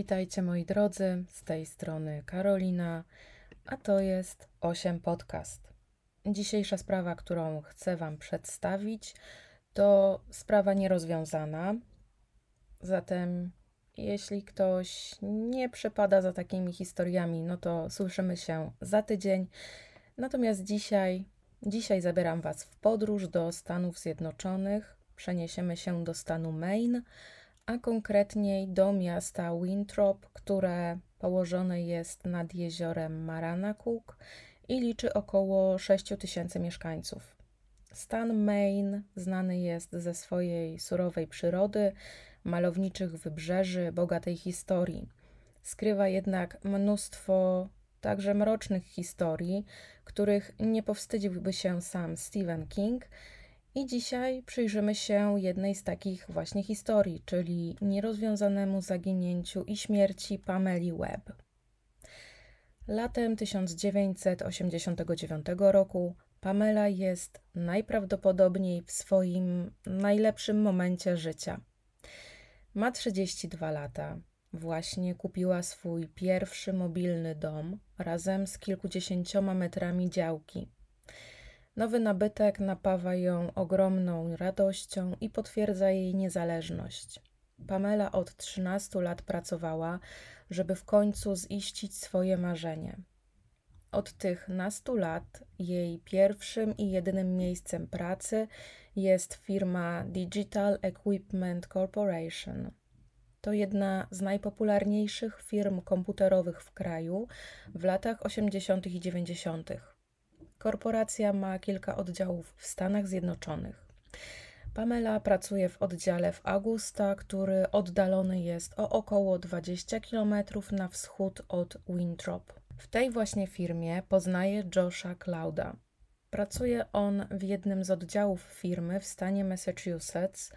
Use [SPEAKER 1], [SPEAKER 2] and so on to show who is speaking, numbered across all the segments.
[SPEAKER 1] Witajcie moi drodzy, z tej strony Karolina, a to jest 8 Podcast. Dzisiejsza sprawa, którą chcę Wam przedstawić, to sprawa nierozwiązana. Zatem, jeśli ktoś nie przepada za takimi historiami, no to słyszymy się za tydzień. Natomiast dzisiaj, dzisiaj zabieram Was w podróż do Stanów Zjednoczonych. Przeniesiemy się do stanu Maine a konkretniej do miasta Winthrop, które położone jest nad jeziorem Maranacook i liczy około 6 tysięcy mieszkańców. Stan Maine znany jest ze swojej surowej przyrody, malowniczych wybrzeży, bogatej historii. Skrywa jednak mnóstwo także mrocznych historii, których nie powstydziłby się sam Stephen King – i dzisiaj przyjrzymy się jednej z takich właśnie historii, czyli nierozwiązanemu zaginięciu i śmierci Pameli Webb. Latem 1989 roku Pamela jest najprawdopodobniej w swoim najlepszym momencie życia. Ma 32 lata. Właśnie kupiła swój pierwszy mobilny dom razem z kilkudziesięcioma metrami działki. Nowy nabytek napawa ją ogromną radością i potwierdza jej niezależność. Pamela od 13 lat pracowała, żeby w końcu ziścić swoje marzenie. Od tych nastu lat jej pierwszym i jedynym miejscem pracy jest firma Digital Equipment Corporation. To jedna z najpopularniejszych firm komputerowych w kraju w latach 80. i 90. Korporacja ma kilka oddziałów w Stanach Zjednoczonych. Pamela pracuje w oddziale w Augusta, który oddalony jest o około 20 km na wschód od Winthrop. W tej właśnie firmie poznaje Josha Clouda. Pracuje on w jednym z oddziałów firmy w stanie Massachusetts,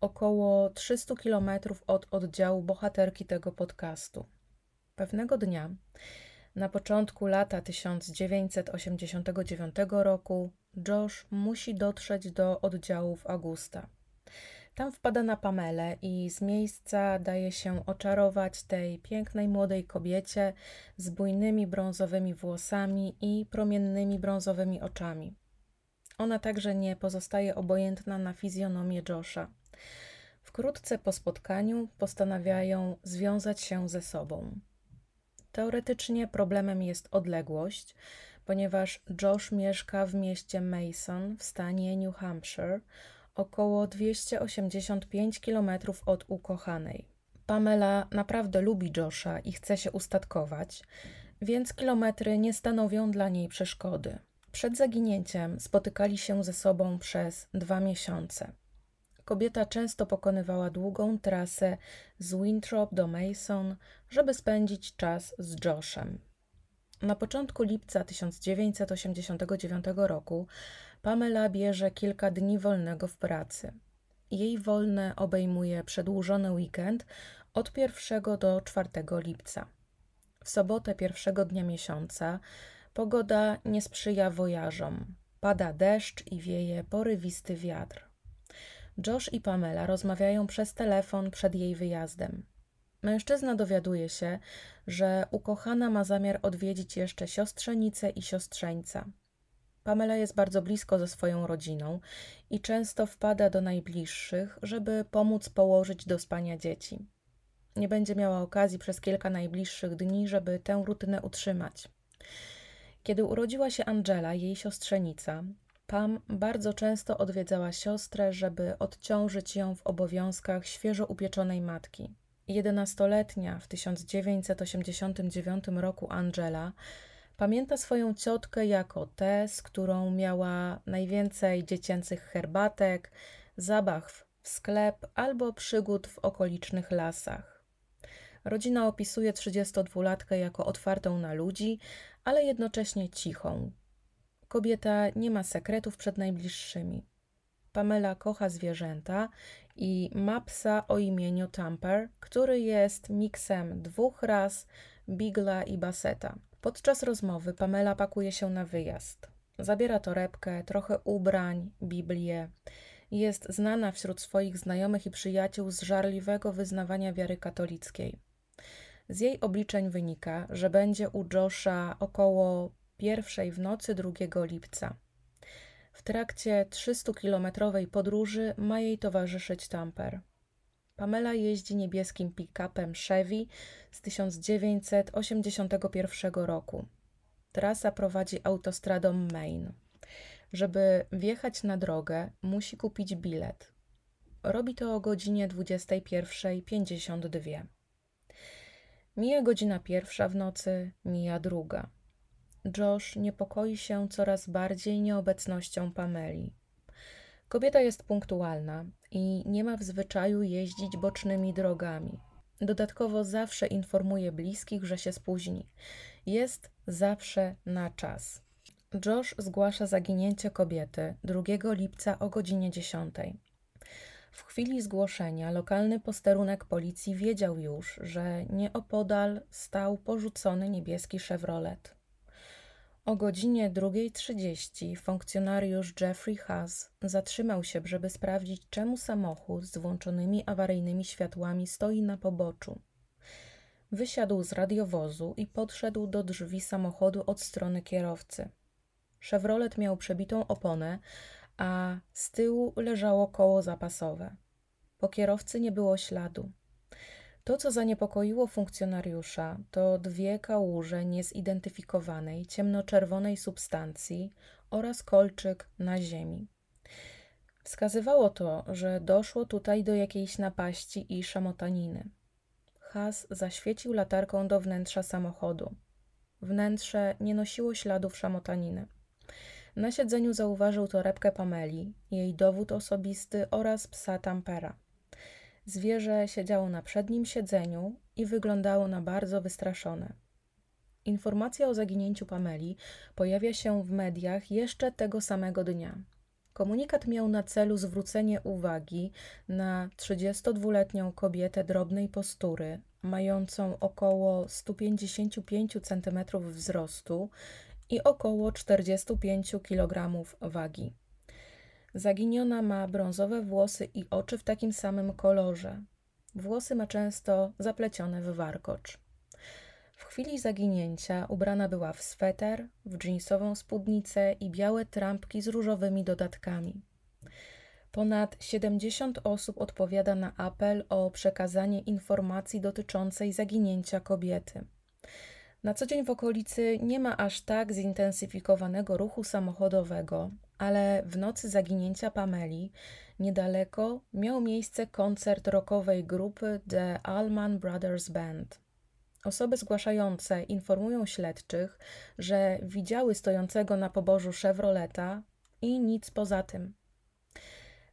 [SPEAKER 1] około 300 km od oddziału bohaterki tego podcastu. Pewnego dnia na początku lata 1989 roku Josh musi dotrzeć do oddziałów Augusta. Tam wpada na Pamelę i z miejsca daje się oczarować tej pięknej młodej kobiecie z bujnymi brązowymi włosami i promiennymi brązowymi oczami. Ona także nie pozostaje obojętna na fizjonomię Josha. Wkrótce po spotkaniu postanawiają związać się ze sobą. Teoretycznie problemem jest odległość, ponieważ Josh mieszka w mieście Mason w stanie New Hampshire, około 285 km od ukochanej. Pamela naprawdę lubi Josha i chce się ustatkować, więc kilometry nie stanowią dla niej przeszkody. Przed zaginięciem spotykali się ze sobą przez dwa miesiące kobieta często pokonywała długą trasę z Winthrop do Mason, żeby spędzić czas z Joshem. Na początku lipca 1989 roku Pamela bierze kilka dni wolnego w pracy. Jej wolne obejmuje przedłużony weekend od 1 do 4 lipca. W sobotę pierwszego dnia miesiąca pogoda nie sprzyja wojażom. Pada deszcz i wieje porywisty wiatr. Josh i Pamela rozmawiają przez telefon przed jej wyjazdem. Mężczyzna dowiaduje się, że ukochana ma zamiar odwiedzić jeszcze siostrzenicę i siostrzeńca. Pamela jest bardzo blisko ze swoją rodziną i często wpada do najbliższych, żeby pomóc położyć do spania dzieci. Nie będzie miała okazji przez kilka najbliższych dni, żeby tę rutynę utrzymać. Kiedy urodziła się Angela, jej siostrzenica, Pam bardzo często odwiedzała siostrę, żeby odciążyć ją w obowiązkach świeżo upieczonej matki. Jedenastoletnia w 1989 roku Angela pamięta swoją ciotkę jako tę, z którą miała najwięcej dziecięcych herbatek, zabaw w sklep albo przygód w okolicznych lasach. Rodzina opisuje 32-latkę jako otwartą na ludzi, ale jednocześnie cichą, Kobieta nie ma sekretów przed najbliższymi. Pamela kocha zwierzęta i ma psa o imieniu Tamper, który jest miksem dwóch ras Bigla i Basseta. Podczas rozmowy Pamela pakuje się na wyjazd. Zabiera torebkę, trochę ubrań, Biblię. Jest znana wśród swoich znajomych i przyjaciół z żarliwego wyznawania wiary katolickiej. Z jej obliczeń wynika, że będzie u Josha około pierwszej w nocy 2 lipca. W trakcie 300-kilometrowej podróży ma jej towarzyszyć tamper. Pamela jeździ niebieskim pick-upem Chevy z 1981 roku. Trasa prowadzi autostradą Maine. Żeby wjechać na drogę, musi kupić bilet. Robi to o godzinie 21.52. Mija godzina pierwsza w nocy, mija druga. Josh niepokoi się coraz bardziej nieobecnością Pameli. Kobieta jest punktualna i nie ma w zwyczaju jeździć bocznymi drogami. Dodatkowo zawsze informuje bliskich, że się spóźni. Jest zawsze na czas. Josh zgłasza zaginięcie kobiety 2 lipca o godzinie 10. W chwili zgłoszenia lokalny posterunek policji wiedział już, że nieopodal stał porzucony niebieski Chevrolet. O godzinie 2.30 funkcjonariusz Jeffrey Haas zatrzymał się, żeby sprawdzić, czemu samochód z włączonymi awaryjnymi światłami stoi na poboczu. Wysiadł z radiowozu i podszedł do drzwi samochodu od strony kierowcy. Chevrolet miał przebitą oponę, a z tyłu leżało koło zapasowe. Po kierowcy nie było śladu. To, co zaniepokoiło funkcjonariusza, to dwie kałuże niezidentyfikowanej ciemnoczerwonej substancji oraz kolczyk na ziemi. Wskazywało to, że doszło tutaj do jakiejś napaści i szamotaniny. Has zaświecił latarką do wnętrza samochodu. Wnętrze nie nosiło śladów szamotaniny. Na siedzeniu zauważył torebkę Pameli, jej dowód osobisty oraz psa Tampera. Zwierzę siedziało na przednim siedzeniu i wyglądało na bardzo wystraszone. Informacja o zaginięciu Pameli pojawia się w mediach jeszcze tego samego dnia. Komunikat miał na celu zwrócenie uwagi na 32-letnią kobietę drobnej postury, mającą około 155 cm wzrostu i około 45 kg wagi. Zaginiona ma brązowe włosy i oczy w takim samym kolorze. Włosy ma często zaplecione w warkocz. W chwili zaginięcia ubrana była w sweter, w dżinsową spódnicę i białe trampki z różowymi dodatkami. Ponad 70 osób odpowiada na apel o przekazanie informacji dotyczącej zaginięcia kobiety. Na co dzień w okolicy nie ma aż tak zintensyfikowanego ruchu samochodowego, ale w nocy zaginięcia Pameli niedaleko miał miejsce koncert rockowej grupy The Allman Brothers Band. Osoby zgłaszające informują śledczych, że widziały stojącego na pobożu Chevroleta i nic poza tym.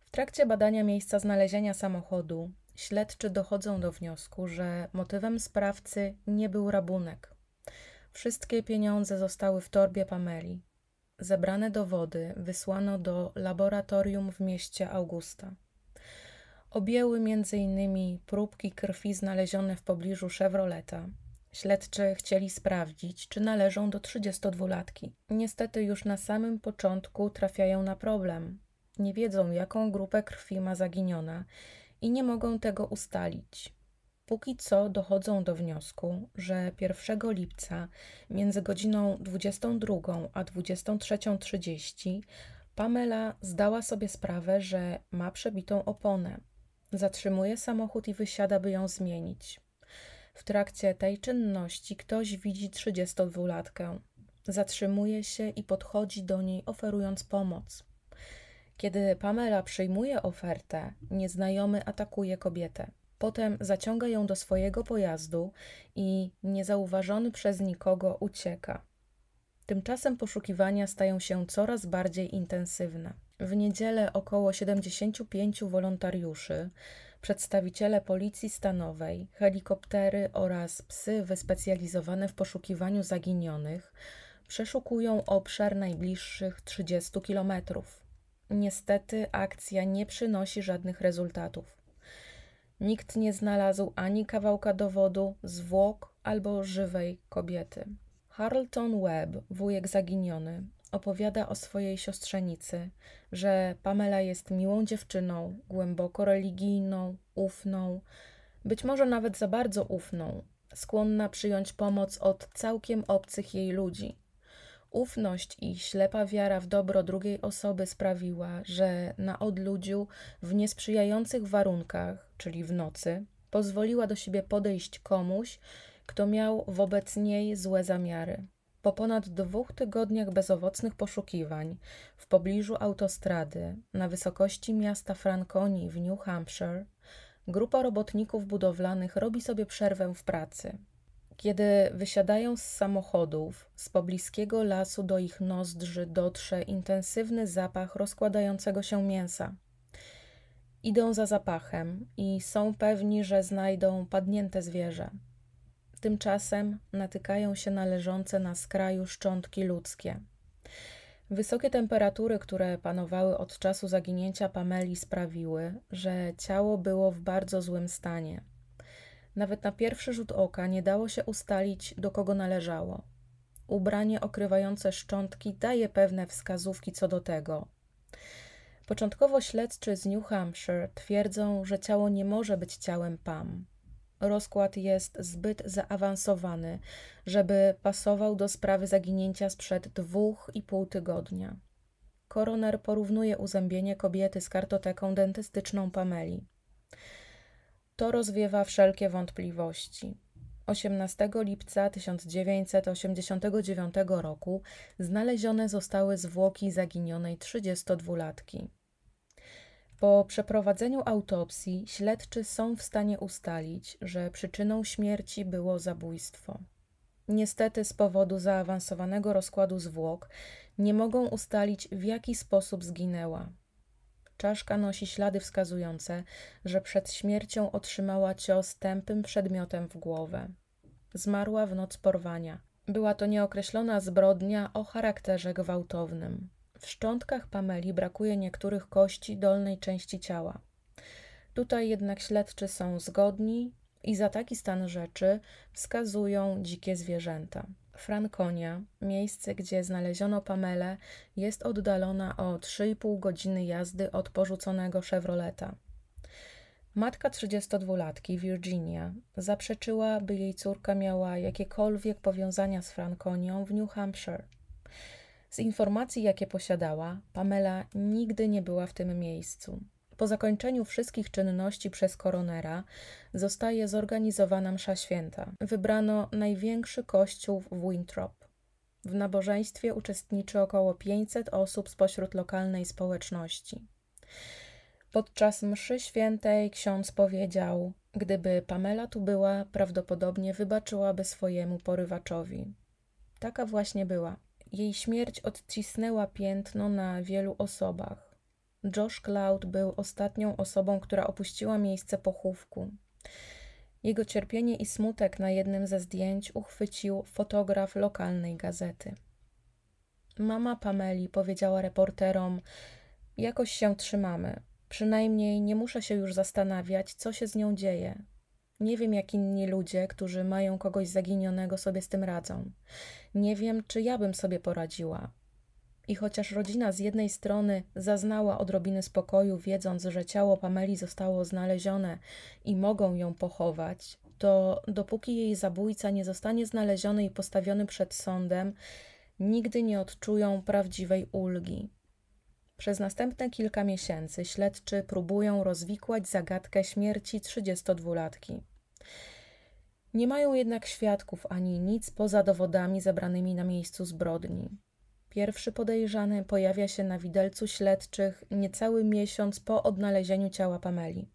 [SPEAKER 1] W trakcie badania miejsca znalezienia samochodu śledczy dochodzą do wniosku, że motywem sprawcy nie był rabunek. Wszystkie pieniądze zostały w torbie Pameli, Zebrane dowody wysłano do laboratorium w mieście Augusta. Objęły m.in. próbki krwi znalezione w pobliżu Chevroleta. Śledczy chcieli sprawdzić, czy należą do 32-latki. Niestety już na samym początku trafiają na problem. Nie wiedzą, jaką grupę krwi ma zaginiona i nie mogą tego ustalić póki co dochodzą do wniosku, że 1 lipca między godziną 22 a 23.30 Pamela zdała sobie sprawę, że ma przebitą oponę. Zatrzymuje samochód i wysiada, by ją zmienić. W trakcie tej czynności ktoś widzi 32-latkę. Zatrzymuje się i podchodzi do niej, oferując pomoc. Kiedy Pamela przyjmuje ofertę, nieznajomy atakuje kobietę. Potem zaciąga ją do swojego pojazdu i niezauważony przez nikogo ucieka. Tymczasem poszukiwania stają się coraz bardziej intensywne. W niedzielę około 75 wolontariuszy, przedstawiciele policji stanowej, helikoptery oraz psy wyspecjalizowane w poszukiwaniu zaginionych przeszukują obszar najbliższych 30 kilometrów. Niestety akcja nie przynosi żadnych rezultatów. Nikt nie znalazł ani kawałka dowodu, zwłok albo żywej kobiety. Harleton Webb, wujek zaginiony, opowiada o swojej siostrzenicy, że Pamela jest miłą dziewczyną, głęboko religijną, ufną, być może nawet za bardzo ufną, skłonna przyjąć pomoc od całkiem obcych jej ludzi. Ufność i ślepa wiara w dobro drugiej osoby sprawiła, że na odludziu, w niesprzyjających warunkach, czyli w nocy, pozwoliła do siebie podejść komuś, kto miał wobec niej złe zamiary. Po ponad dwóch tygodniach bezowocnych poszukiwań w pobliżu autostrady na wysokości miasta Franconi w New Hampshire, grupa robotników budowlanych robi sobie przerwę w pracy. Kiedy wysiadają z samochodów, z pobliskiego lasu do ich nozdrzy dotrze intensywny zapach rozkładającego się mięsa. Idą za zapachem i są pewni, że znajdą padnięte zwierzę. Tymczasem natykają się na leżące na skraju szczątki ludzkie. Wysokie temperatury, które panowały od czasu zaginięcia Pameli, sprawiły, że ciało było w bardzo złym stanie. Nawet na pierwszy rzut oka nie dało się ustalić, do kogo należało. Ubranie okrywające szczątki daje pewne wskazówki co do tego. Początkowo śledczy z New Hampshire twierdzą, że ciało nie może być ciałem Pam. Rozkład jest zbyt zaawansowany, żeby pasował do sprawy zaginięcia sprzed dwóch i pół tygodnia. Koroner porównuje uzębienie kobiety z kartoteką dentystyczną Pameli. To rozwiewa wszelkie wątpliwości. 18 lipca 1989 roku znalezione zostały zwłoki zaginionej 32-latki. Po przeprowadzeniu autopsji śledczy są w stanie ustalić, że przyczyną śmierci było zabójstwo. Niestety, z powodu zaawansowanego rozkładu zwłok, nie mogą ustalić, w jaki sposób zginęła. Czaszka nosi ślady wskazujące, że przed śmiercią otrzymała cios tępym przedmiotem w głowę. Zmarła w noc porwania. Była to nieokreślona zbrodnia o charakterze gwałtownym. W szczątkach Pameli brakuje niektórych kości dolnej części ciała. Tutaj jednak śledczy są zgodni i za taki stan rzeczy wskazują dzikie zwierzęta. Franconia, miejsce gdzie znaleziono Pamelę, jest oddalona o 3,5 godziny jazdy od porzuconego Chevroleta. Matka 32-latki, Virginia, zaprzeczyła, by jej córka miała jakiekolwiek powiązania z Franconią w New Hampshire. Z informacji, jakie posiadała, Pamela nigdy nie była w tym miejscu. Po zakończeniu wszystkich czynności przez koronera zostaje zorganizowana msza święta. Wybrano największy kościół w Winthrop. W nabożeństwie uczestniczy około 500 osób spośród lokalnej społeczności. Podczas mszy świętej ksiądz powiedział: Gdyby Pamela tu była, prawdopodobnie wybaczyłaby swojemu porywaczowi. Taka właśnie była. Jej śmierć odcisnęła piętno na wielu osobach. Josh Cloud był ostatnią osobą, która opuściła miejsce pochówku. Jego cierpienie i smutek na jednym ze zdjęć uchwycił fotograf lokalnej gazety. Mama Pameli powiedziała reporterom: Jakoś się trzymamy. Przynajmniej nie muszę się już zastanawiać, co się z nią dzieje. Nie wiem, jak inni ludzie, którzy mają kogoś zaginionego, sobie z tym radzą. Nie wiem, czy ja bym sobie poradziła. I chociaż rodzina z jednej strony zaznała odrobiny spokoju, wiedząc, że ciało Pameli zostało znalezione i mogą ją pochować, to dopóki jej zabójca nie zostanie znaleziony i postawiony przed sądem, nigdy nie odczują prawdziwej ulgi. Przez następne kilka miesięcy śledczy próbują rozwikłać zagadkę śmierci 32-latki. Nie mają jednak świadków ani nic poza dowodami zebranymi na miejscu zbrodni. Pierwszy podejrzany pojawia się na widelcu śledczych niecały miesiąc po odnalezieniu ciała Pameli.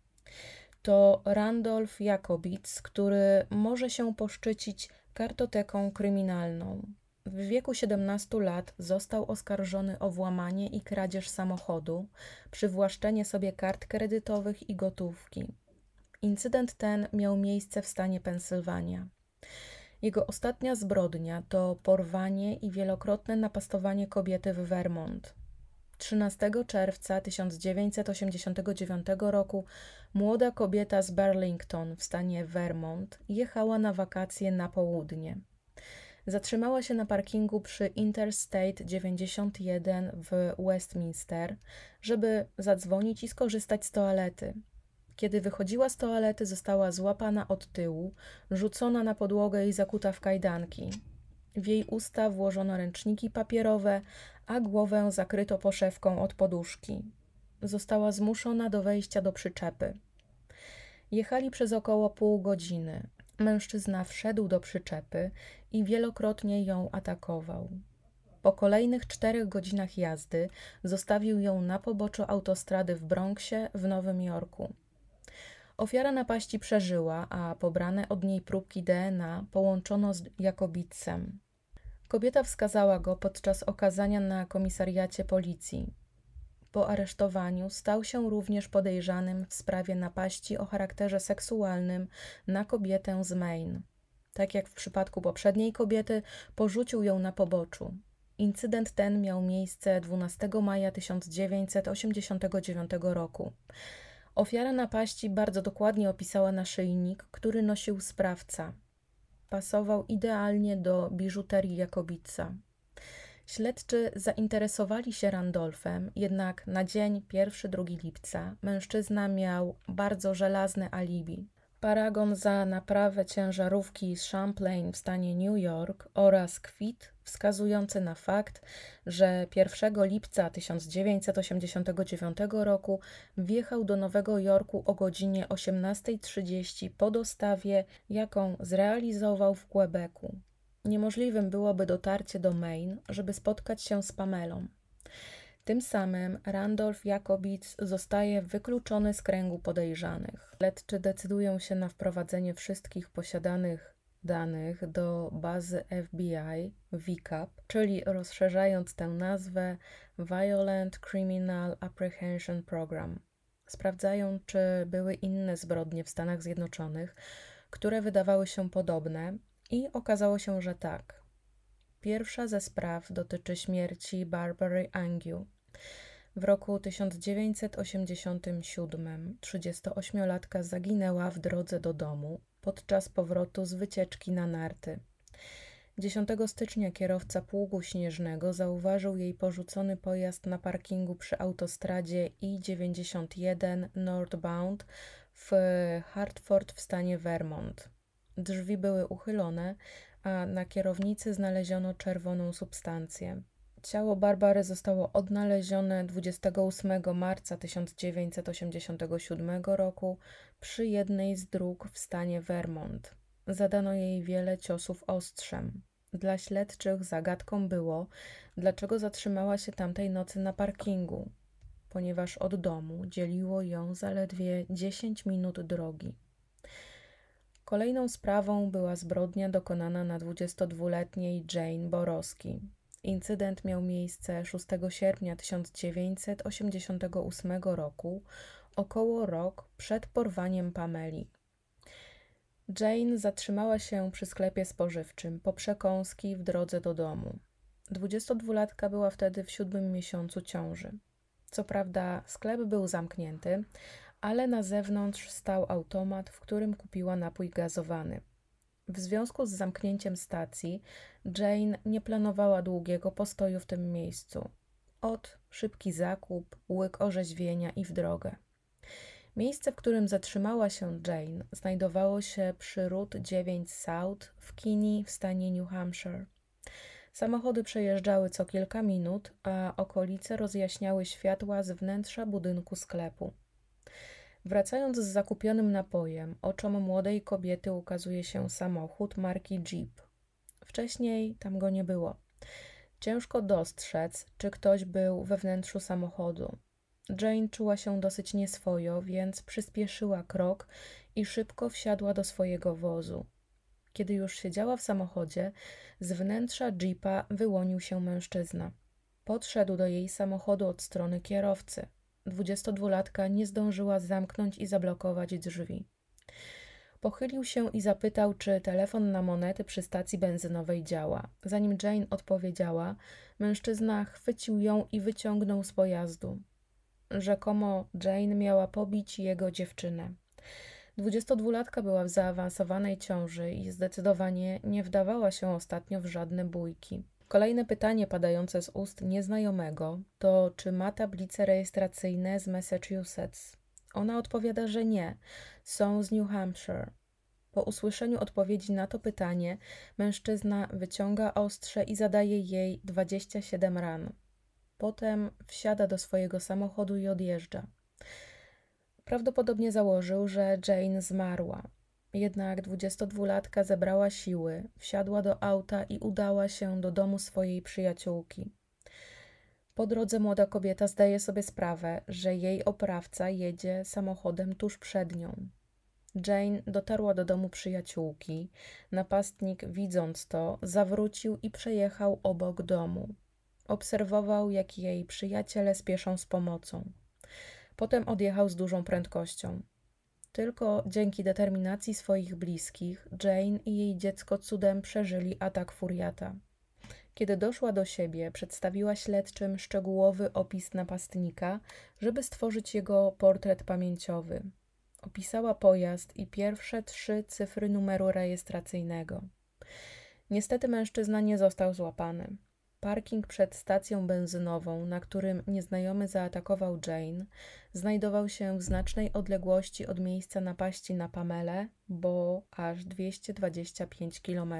[SPEAKER 1] To Randolph Jakobitz, który może się poszczycić kartoteką kryminalną. W wieku 17 lat został oskarżony o włamanie i kradzież samochodu, przywłaszczenie sobie kart kredytowych i gotówki. Incydent ten miał miejsce w stanie Pensylwania. Jego ostatnia zbrodnia to porwanie i wielokrotne napastowanie kobiety w Vermont. 13 czerwca 1989 roku młoda kobieta z Burlington w stanie Vermont jechała na wakacje na południe. Zatrzymała się na parkingu przy Interstate 91 w Westminster, żeby zadzwonić i skorzystać z toalety. Kiedy wychodziła z toalety, została złapana od tyłu, rzucona na podłogę i zakuta w kajdanki. W jej usta włożono ręczniki papierowe, a głowę zakryto poszewką od poduszki. Została zmuszona do wejścia do przyczepy. Jechali przez około pół godziny. Mężczyzna wszedł do przyczepy i wielokrotnie ją atakował. Po kolejnych czterech godzinach jazdy zostawił ją na poboczu autostrady w Bronxie w Nowym Jorku. Ofiara napaści przeżyła, a pobrane od niej próbki DNA połączono z Jakobicem. Kobieta wskazała go podczas okazania na komisariacie policji. Po aresztowaniu stał się również podejrzanym w sprawie napaści o charakterze seksualnym na kobietę z Maine. Tak jak w przypadku poprzedniej kobiety, porzucił ją na poboczu. Incydent ten miał miejsce 12 maja 1989 roku. Ofiara napaści bardzo dokładnie opisała naszyjnik, który nosił sprawca. Pasował idealnie do biżuterii Jakobica. Śledczy zainteresowali się Randolfem, jednak na dzień 1-2 lipca mężczyzna miał bardzo żelazne alibi paragon za naprawę ciężarówki z Champlain w stanie New York oraz kwit wskazujący na fakt, że 1 lipca 1989 roku wjechał do Nowego Jorku o godzinie 18.30 po dostawie, jaką zrealizował w Quebecu. Niemożliwym byłoby dotarcie do Maine, żeby spotkać się z Pamelą. Tym samym Randolph Jakobitz zostaje wykluczony z kręgu podejrzanych. Śledczy decydują się na wprowadzenie wszystkich posiadanych danych do bazy FBI VCAP, czyli rozszerzając tę nazwę Violent Criminal Apprehension Program. Sprawdzają, czy były inne zbrodnie w Stanach Zjednoczonych, które wydawały się podobne, i okazało się, że tak. Pierwsza ze spraw dotyczy śmierci Barbary Angiu, w roku 1987 38-latka zaginęła w drodze do domu podczas powrotu z wycieczki na narty. 10 stycznia kierowca pługu śnieżnego zauważył jej porzucony pojazd na parkingu przy autostradzie I-91 Northbound w Hartford w stanie Vermont. Drzwi były uchylone, a na kierownicy znaleziono czerwoną substancję. Ciało Barbary zostało odnalezione 28 marca 1987 roku przy jednej z dróg w stanie Vermont. Zadano jej wiele ciosów ostrzem. Dla śledczych zagadką było, dlaczego zatrzymała się tamtej nocy na parkingu, ponieważ od domu dzieliło ją zaledwie 10 minut drogi. Kolejną sprawą była zbrodnia dokonana na 22-letniej Jane Borowski, Incydent miał miejsce 6 sierpnia 1988 roku, około rok przed porwaniem Pameli. Jane zatrzymała się przy sklepie spożywczym po przekąski w drodze do domu. 22-latka była wtedy w siódmym miesiącu ciąży. Co prawda, sklep był zamknięty, ale na zewnątrz stał automat, w którym kupiła napój gazowany. W związku z zamknięciem stacji, Jane nie planowała długiego postoju w tym miejscu. Od szybki zakup, łyk orzeźwienia i w drogę. Miejsce, w którym zatrzymała się Jane, znajdowało się przy Route 9 South w Kini w stanie New Hampshire. Samochody przejeżdżały co kilka minut, a okolice rozjaśniały światła z wnętrza budynku sklepu. Wracając z zakupionym napojem, oczom młodej kobiety ukazuje się samochód marki Jeep. Wcześniej tam go nie było. Ciężko dostrzec, czy ktoś był we wnętrzu samochodu. Jane czuła się dosyć nieswojo, więc przyspieszyła krok i szybko wsiadła do swojego wozu. Kiedy już siedziała w samochodzie, z wnętrza jeepa wyłonił się mężczyzna. Podszedł do jej samochodu od strony kierowcy dwudziestodwulatka nie zdążyła zamknąć i zablokować drzwi. Pochylił się i zapytał, czy telefon na monety przy stacji benzynowej działa. Zanim Jane odpowiedziała, mężczyzna chwycił ją i wyciągnął z pojazdu. Rzekomo Jane miała pobić jego dziewczynę. Dwudziestodwulatka była w zaawansowanej ciąży i zdecydowanie nie wdawała się ostatnio w żadne bójki. Kolejne pytanie padające z ust nieznajomego to, czy ma tablice rejestracyjne z Massachusetts? Ona odpowiada, że nie, są z New Hampshire. Po usłyszeniu odpowiedzi na to pytanie, mężczyzna wyciąga ostrze i zadaje jej 27 ran. Potem wsiada do swojego samochodu i odjeżdża. Prawdopodobnie założył, że Jane zmarła, jednak 22-latka zebrała siły, wsiadła do auta i udała się do domu swojej przyjaciółki. Po drodze młoda kobieta zdaje sobie sprawę, że jej oprawca jedzie samochodem tuż przed nią. Jane dotarła do domu przyjaciółki. Napastnik, widząc to, zawrócił i przejechał obok domu. Obserwował, jak jej przyjaciele spieszą z pomocą. Potem odjechał z dużą prędkością. Tylko dzięki determinacji swoich bliskich Jane i jej dziecko cudem przeżyli atak furiata. Kiedy doszła do siebie, przedstawiła śledczym szczegółowy opis napastnika, żeby stworzyć jego portret pamięciowy. Opisała pojazd i pierwsze trzy cyfry numeru rejestracyjnego. Niestety mężczyzna nie został złapany. Parking przed stacją benzynową, na którym nieznajomy zaatakował Jane, znajdował się w znacznej odległości od miejsca napaści na Pamele, bo aż 225 km.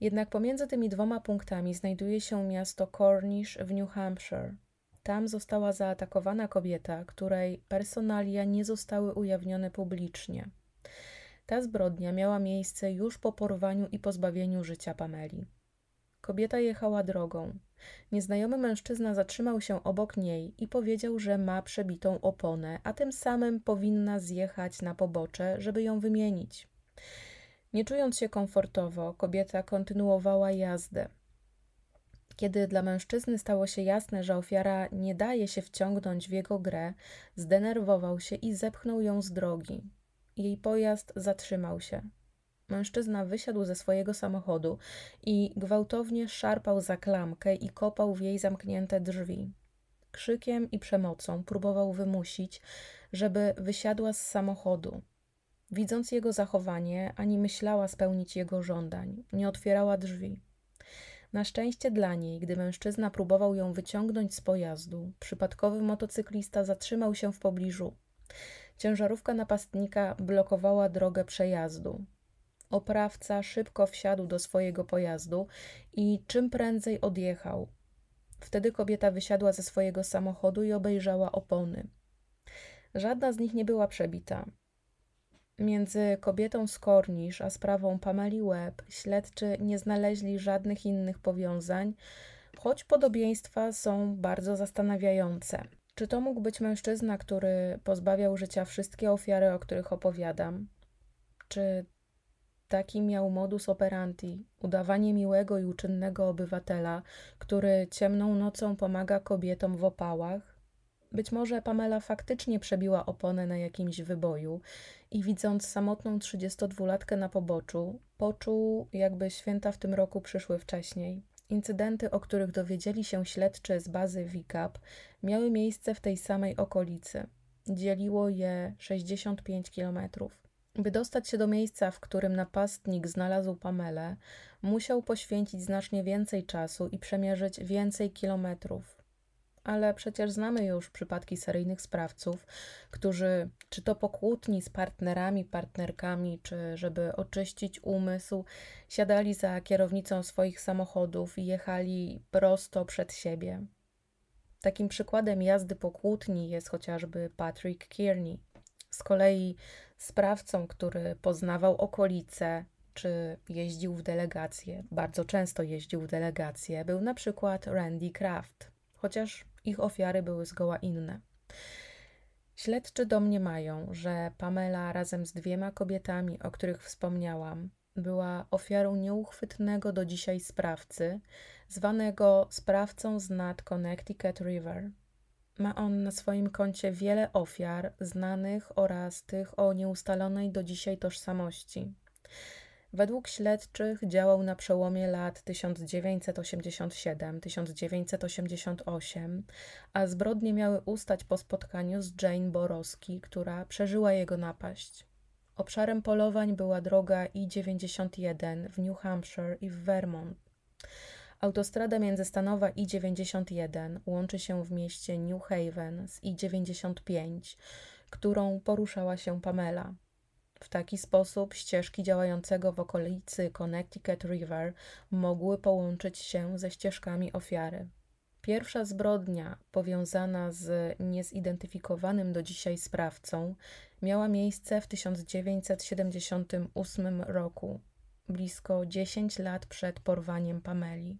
[SPEAKER 1] Jednak pomiędzy tymi dwoma punktami znajduje się miasto Cornish w New Hampshire. Tam została zaatakowana kobieta, której personalia nie zostały ujawnione publicznie. Ta zbrodnia miała miejsce już po porwaniu i pozbawieniu życia Pameli. Kobieta jechała drogą. Nieznajomy mężczyzna zatrzymał się obok niej i powiedział, że ma przebitą oponę, a tym samym powinna zjechać na pobocze, żeby ją wymienić. Nie czując się komfortowo, kobieta kontynuowała jazdę. Kiedy dla mężczyzny stało się jasne, że ofiara nie daje się wciągnąć w jego grę, zdenerwował się i zepchnął ją z drogi. Jej pojazd zatrzymał się. Mężczyzna wysiadł ze swojego samochodu i gwałtownie szarpał za klamkę i kopał w jej zamknięte drzwi. Krzykiem i przemocą próbował wymusić, żeby wysiadła z samochodu. Widząc jego zachowanie, ani myślała spełnić jego żądań, nie otwierała drzwi. Na szczęście dla niej, gdy mężczyzna próbował ją wyciągnąć z pojazdu, przypadkowy motocyklista zatrzymał się w pobliżu. Ciężarówka napastnika blokowała drogę przejazdu. Oprawca szybko wsiadł do swojego pojazdu i czym prędzej odjechał. Wtedy kobieta wysiadła ze swojego samochodu i obejrzała opony. Żadna z nich nie była przebita. Między kobietą z Kornisz a sprawą Pameli Webb śledczy nie znaleźli żadnych innych powiązań, choć podobieństwa są bardzo zastanawiające. Czy to mógł być mężczyzna, który pozbawiał życia wszystkie ofiary, o których opowiadam? Czy Taki miał modus operandi udawanie miłego i uczynnego obywatela, który ciemną nocą pomaga kobietom w opałach. Być może Pamela faktycznie przebiła oponę na jakimś wyboju i widząc samotną trzydziestodwulatkę na poboczu, poczuł, jakby święta w tym roku przyszły wcześniej. Incydenty, o których dowiedzieli się śledczy z bazy WICAP, miały miejsce w tej samej okolicy. Dzieliło je 65 kilometrów. By dostać się do miejsca, w którym napastnik znalazł Pamelę, musiał poświęcić znacznie więcej czasu i przemierzyć więcej kilometrów. Ale przecież znamy już przypadki seryjnych sprawców, którzy czy to po kłótni z partnerami, partnerkami, czy żeby oczyścić umysł, siadali za kierownicą swoich samochodów i jechali prosto przed siebie. Takim przykładem jazdy po kłótni jest chociażby Patrick Kearney. Z kolei sprawcą, który poznawał okolice, czy jeździł w delegacje, bardzo często jeździł w delegacje, był na przykład Randy Kraft, chociaż ich ofiary były zgoła inne. Śledczy domniemają, że Pamela razem z dwiema kobietami, o których wspomniałam, była ofiarą nieuchwytnego do dzisiaj sprawcy, zwanego sprawcą z nad Connecticut River, ma on na swoim koncie wiele ofiar, znanych oraz tych o nieustalonej do dzisiaj tożsamości. Według śledczych działał na przełomie lat 1987-1988, a zbrodnie miały ustać po spotkaniu z Jane Borowski, która przeżyła jego napaść. Obszarem polowań była droga I-91 w New Hampshire i w Vermont. Autostrada międzystanowa I-91 łączy się w mieście New Haven z I-95, którą poruszała się Pamela. W taki sposób ścieżki działającego w okolicy Connecticut River mogły połączyć się ze ścieżkami ofiary. Pierwsza zbrodnia powiązana z niezidentyfikowanym do dzisiaj sprawcą miała miejsce w 1978 roku, blisko 10 lat przed porwaniem Pameli.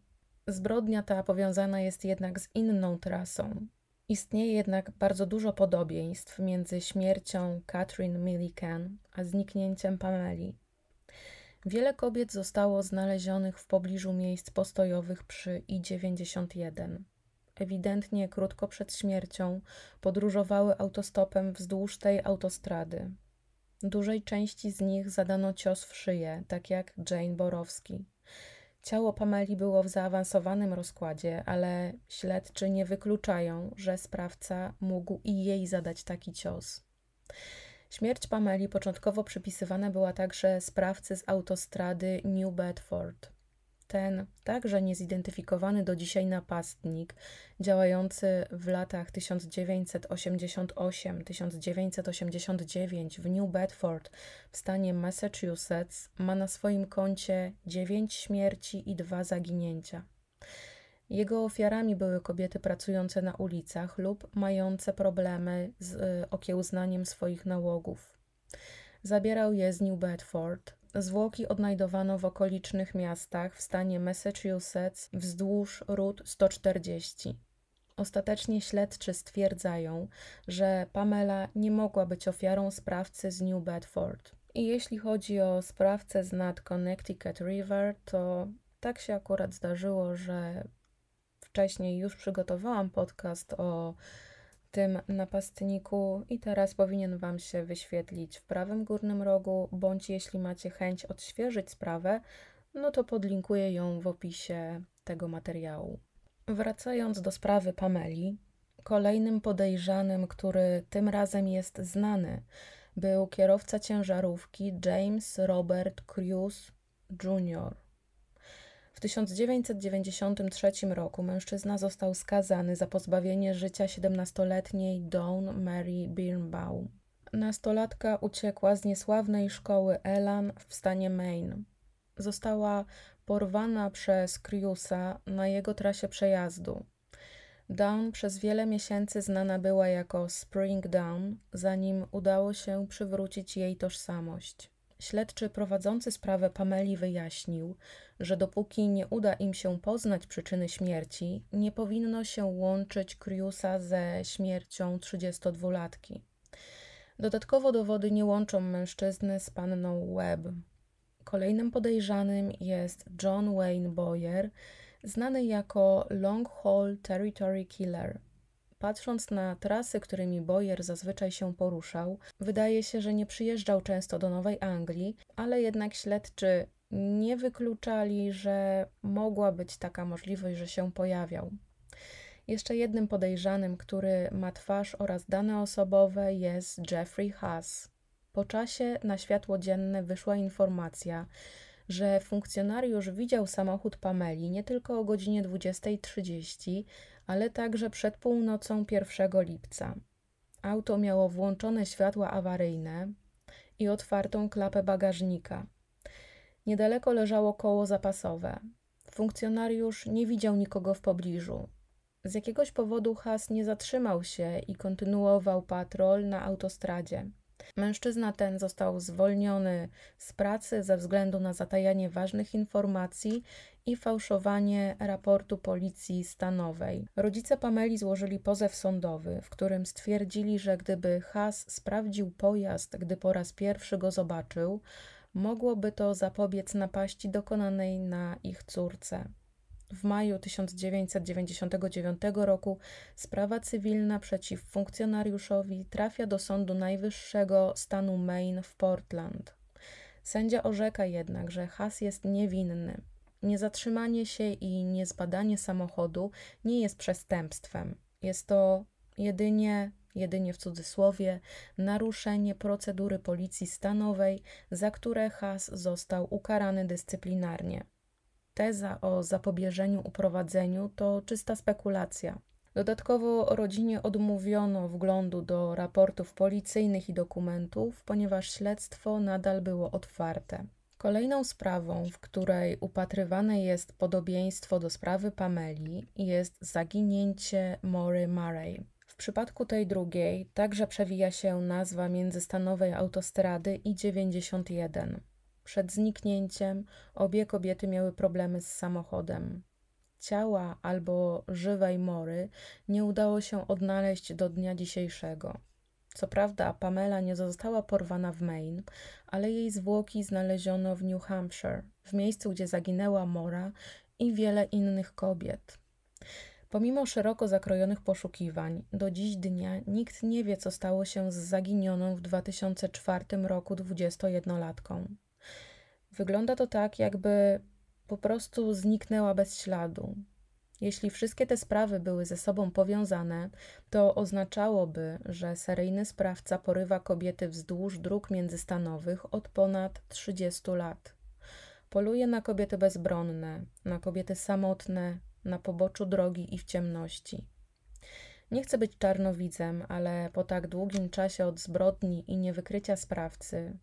[SPEAKER 1] Zbrodnia ta powiązana jest jednak z inną trasą. Istnieje jednak bardzo dużo podobieństw między śmiercią Katrin Millican a zniknięciem Pameli. Wiele kobiet zostało znalezionych w pobliżu miejsc postojowych przy I-91. Ewidentnie krótko przed śmiercią podróżowały autostopem wzdłuż tej autostrady. Dużej części z nich zadano cios w szyję, tak jak Jane Borowski. Ciało Pameli było w zaawansowanym rozkładzie, ale śledczy nie wykluczają, że sprawca mógł i jej zadać taki cios. Śmierć Pameli początkowo przypisywana była także sprawcy z autostrady New Bedford ten także niezidentyfikowany do dzisiaj napastnik, działający w latach 1988-1989 w New Bedford w stanie Massachusetts, ma na swoim koncie 9 śmierci i 2 zaginięcia. Jego ofiarami były kobiety pracujące na ulicach lub mające problemy z e, okiełznaniem swoich nałogów. Zabierał je z New Bedford, Zwłoki odnajdowano w okolicznych miastach w stanie Massachusetts wzdłuż ród 140. Ostatecznie śledczy stwierdzają, że Pamela nie mogła być ofiarą sprawcy z New Bedford. I jeśli chodzi o sprawcę z nad Connecticut River, to tak się akurat zdarzyło, że wcześniej już przygotowałam podcast o tym napastniku i teraz powinien Wam się wyświetlić w prawym górnym rogu, bądź jeśli macie chęć odświeżyć sprawę, no to podlinkuję ją w opisie tego materiału. Wracając do sprawy Pameli, kolejnym podejrzanym, który tym razem jest znany, był kierowca ciężarówki James Robert Cruz Jr. W 1993 roku mężczyzna został skazany za pozbawienie życia 17-letniej Dawn Mary Birnbaum. Nastolatka uciekła z niesławnej szkoły Elan w stanie Maine. Została porwana przez Criusa na jego trasie przejazdu. Dawn przez wiele miesięcy znana była jako Spring Dawn, zanim udało się przywrócić jej tożsamość. Śledczy prowadzący sprawę Pameli wyjaśnił, że dopóki nie uda im się poznać przyczyny śmierci, nie powinno się łączyć Kriusa ze śmiercią 32-latki. Dodatkowo dowody nie łączą mężczyzny z panną Webb. Kolejnym podejrzanym jest John Wayne Boyer, znany jako Long Haul Territory Killer – Patrząc na trasy, którymi Boyer zazwyczaj się poruszał, wydaje się, że nie przyjeżdżał często do Nowej Anglii, ale jednak śledczy nie wykluczali, że mogła być taka możliwość, że się pojawiał. Jeszcze jednym podejrzanym, który ma twarz oraz dane osobowe, jest Jeffrey Haas. Po czasie na światło dzienne wyszła informacja, że funkcjonariusz widział samochód Pameli nie tylko o godzinie 20.30, ale także przed północą 1 lipca. Auto miało włączone światła awaryjne i otwartą klapę bagażnika. Niedaleko leżało koło zapasowe. Funkcjonariusz nie widział nikogo w pobliżu. Z jakiegoś powodu Has nie zatrzymał się i kontynuował patrol na autostradzie. Mężczyzna ten został zwolniony z pracy ze względu na zatajanie ważnych informacji i fałszowanie raportu policji stanowej. Rodzice Pameli złożyli pozew sądowy, w którym stwierdzili, że gdyby Has sprawdził pojazd, gdy po raz pierwszy go zobaczył, mogłoby to zapobiec napaści dokonanej na ich córce. W maju 1999 roku sprawa cywilna przeciw funkcjonariuszowi trafia do Sądu Najwyższego stanu Maine w Portland. Sędzia orzeka jednak, że Has jest niewinny. Niezatrzymanie się i niezbadanie samochodu nie jest przestępstwem. Jest to jedynie, jedynie w cudzysłowie, naruszenie procedury policji stanowej, za które Has został ukarany dyscyplinarnie teza o zapobieżeniu uprowadzeniu to czysta spekulacja. Dodatkowo rodzinie odmówiono wglądu do raportów policyjnych i dokumentów, ponieważ śledztwo nadal było otwarte. Kolejną sprawą, w której upatrywane jest podobieństwo do sprawy Pameli, jest zaginięcie Mory Murray. W przypadku tej drugiej także przewija się nazwa międzystanowej autostrady i 91. Przed zniknięciem obie kobiety miały problemy z samochodem. Ciała albo żywej mory nie udało się odnaleźć do dnia dzisiejszego. Co prawda, Pamela nie została porwana w Maine, ale jej zwłoki znaleziono w New Hampshire, w miejscu, gdzie zaginęła Mora i wiele innych kobiet. Pomimo szeroko zakrojonych poszukiwań, do dziś dnia nikt nie wie, co stało się z zaginioną w 2004 roku 21-latką. Wygląda to tak, jakby po prostu zniknęła bez śladu. Jeśli wszystkie te sprawy były ze sobą powiązane, to oznaczałoby, że seryjny sprawca porywa kobiety wzdłuż dróg międzystanowych od ponad 30 lat. Poluje na kobiety bezbronne, na kobiety samotne, na poboczu drogi i w ciemności. Nie chcę być czarnowidzem, ale po tak długim czasie od zbrodni i niewykrycia sprawcy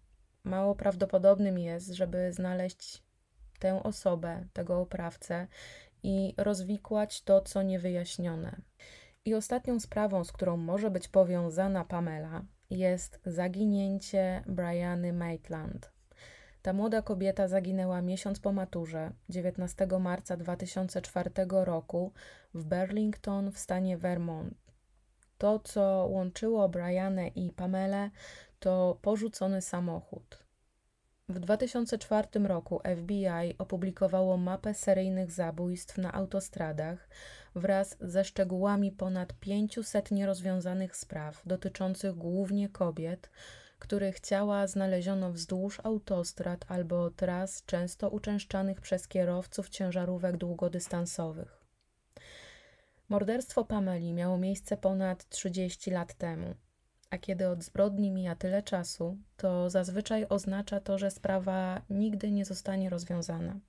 [SPEAKER 1] mało prawdopodobnym jest, żeby znaleźć tę osobę, tego oprawcę i rozwikłać to, co niewyjaśnione. I ostatnią sprawą, z którą może być powiązana Pamela, jest zaginięcie Briany Maitland. Ta młoda kobieta zaginęła miesiąc po maturze, 19 marca 2004 roku w Burlington w stanie Vermont. To, co łączyło Brianę i Pamelę, to porzucony samochód. W 2004 roku FBI opublikowało mapę seryjnych zabójstw na autostradach wraz ze szczegółami ponad 500 nierozwiązanych spraw dotyczących głównie kobiet, których ciała znaleziono wzdłuż autostrad albo tras często uczęszczanych przez kierowców ciężarówek długodystansowych. Morderstwo Pameli miało miejsce ponad 30 lat temu – a kiedy od zbrodni mija tyle czasu, to zazwyczaj oznacza to, że sprawa nigdy nie zostanie rozwiązana.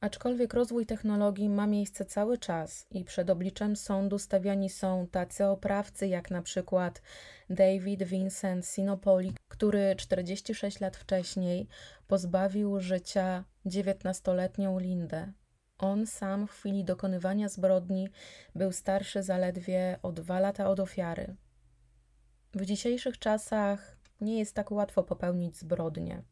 [SPEAKER 1] Aczkolwiek rozwój technologii ma miejsce cały czas i przed obliczem sądu stawiani są tacy oprawcy jak na przykład David Vincent Sinopoli, który 46 lat wcześniej pozbawił życia 19-letnią Lindę. On sam w chwili dokonywania zbrodni był starszy zaledwie o dwa lata od ofiary. W dzisiejszych czasach nie jest tak łatwo popełnić zbrodnię.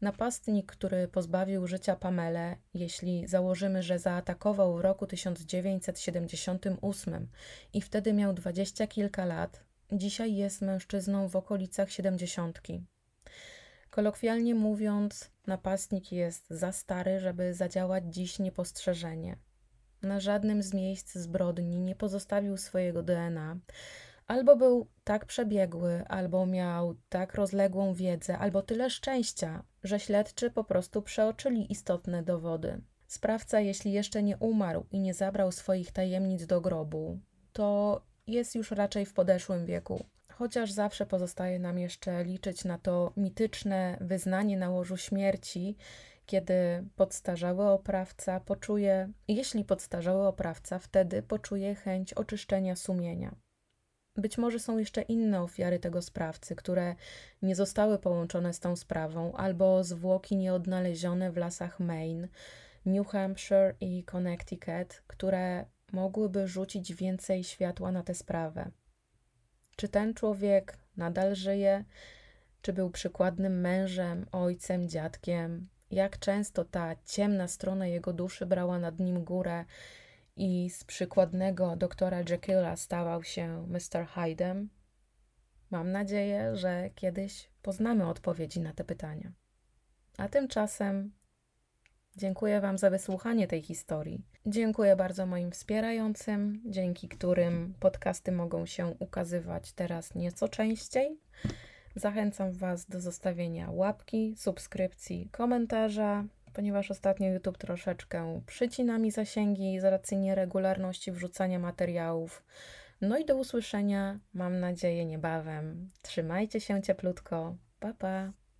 [SPEAKER 1] Napastnik, który pozbawił życia Pamele, jeśli założymy, że zaatakował w roku 1978 i wtedy miał dwadzieścia kilka lat, dzisiaj jest mężczyzną w okolicach siedemdziesiątki. Kolokwialnie mówiąc, napastnik jest za stary, żeby zadziałać dziś niepostrzeżenie. Na żadnym z miejsc zbrodni nie pozostawił swojego DNA, albo był tak przebiegły, albo miał tak rozległą wiedzę, albo tyle szczęścia, że śledczy po prostu przeoczyli istotne dowody. Sprawca, jeśli jeszcze nie umarł i nie zabrał swoich tajemnic do grobu, to jest już raczej w podeszłym wieku. Chociaż zawsze pozostaje nam jeszcze liczyć na to mityczne wyznanie na łożu śmierci, kiedy podstarzały oprawca poczuje, jeśli podstarzały oprawca, wtedy poczuje chęć oczyszczenia sumienia. Być może są jeszcze inne ofiary tego sprawcy, które nie zostały połączone z tą sprawą, albo zwłoki nieodnalezione w lasach Maine, New Hampshire i Connecticut, które mogłyby rzucić więcej światła na tę sprawę. Czy ten człowiek nadal żyje? Czy był przykładnym mężem, ojcem, dziadkiem? Jak często ta ciemna strona jego duszy brała nad nim górę i z przykładnego doktora Jekylla stawał się Mr. Hyde'em? Mam nadzieję, że kiedyś poznamy odpowiedzi na te pytania. A tymczasem dziękuję Wam za wysłuchanie tej historii. Dziękuję bardzo moim wspierającym, dzięki którym podcasty mogą się ukazywać teraz nieco częściej. Zachęcam Was do zostawienia łapki, subskrypcji, komentarza, ponieważ ostatnio YouTube troszeczkę przycina mi zasięgi z racji nieregularności wrzucania materiałów. No i do usłyszenia, mam nadzieję, niebawem. Trzymajcie się cieplutko. Pa, pa.